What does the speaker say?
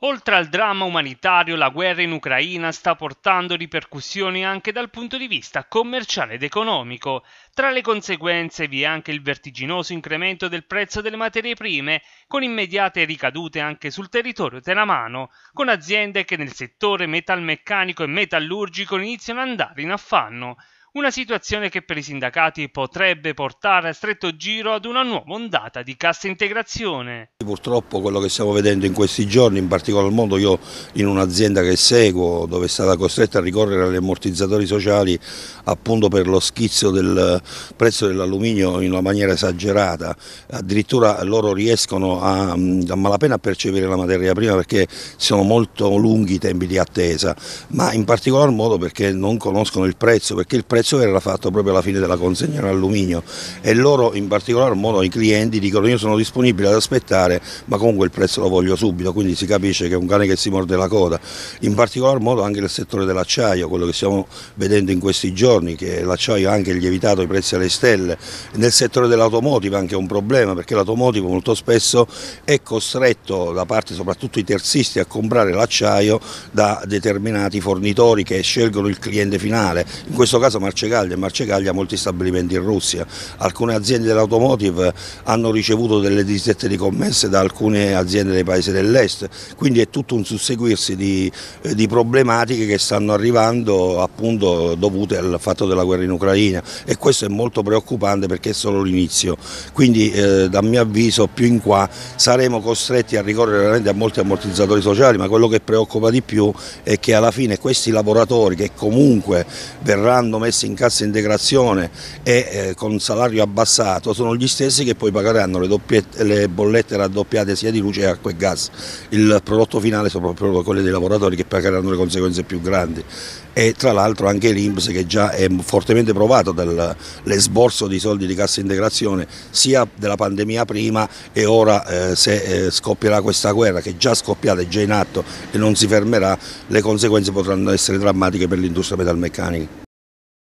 Oltre al dramma umanitario, la guerra in Ucraina sta portando ripercussioni anche dal punto di vista commerciale ed economico. Tra le conseguenze vi è anche il vertiginoso incremento del prezzo delle materie prime, con immediate ricadute anche sul territorio teramano, con aziende che nel settore metalmeccanico e metallurgico iniziano ad andare in affanno. Una situazione che per i sindacati potrebbe portare a stretto giro ad una nuova ondata di cassa integrazione. Purtroppo quello che stiamo vedendo in questi giorni, in particolar modo io in un'azienda che seguo, dove è stata costretta a ricorrere agli ammortizzatori sociali appunto per lo schizzo del prezzo dell'alluminio in una maniera esagerata, addirittura loro riescono a, a malapena a percepire la materia prima perché sono molto lunghi i tempi di attesa, ma in particolar modo perché non conoscono il prezzo, perché il prezzo prezzo era fatto proprio alla fine della consegna in alluminio e loro in particolar modo i clienti dicono io sono disponibile ad aspettare ma comunque il prezzo lo voglio subito, quindi si capisce che è un cane che si morde la coda, in particolar modo anche nel settore dell'acciaio, quello che stiamo vedendo in questi giorni, che l'acciaio ha anche lievitato i prezzi alle stelle, nel settore dell'automotive anche un problema perché l'automotive molto spesso è costretto da parte soprattutto i terzisti a comprare l'acciaio da determinati fornitori che scelgono il cliente finale, in questo caso Marcegaglia e Marcegaglia ha molti stabilimenti in Russia. Alcune aziende dell'automotive hanno ricevuto delle disdette di commesse da alcune aziende dei paesi dell'est, quindi è tutto un susseguirsi di, eh, di, problematiche che stanno arrivando appunto dovute al fatto della guerra in Ucraina e questo è molto preoccupante perché è solo l'inizio. Quindi eh, dal mio avviso più in qua saremo costretti a ricorrere a molti ammortizzatori sociali, ma quello che preoccupa di più è che alla fine questi lavoratori che comunque verranno messi stessi in cassa integrazione e eh, con salario abbassato sono gli stessi che poi pagheranno le, le, bollette raddoppiate sia di luce, acqua e gas. Il prodotto finale sono proprio quelli dei lavoratori che pagheranno le conseguenze più grandi e tra l'altro anche l'Inps che già è fortemente provato dall'esborso di soldi di cassa integrazione sia della pandemia prima e ora eh, se eh, scoppierà questa guerra che è già scoppiata, è già in atto e non si fermerà, le conseguenze potranno essere drammatiche per l'industria metalmeccanica.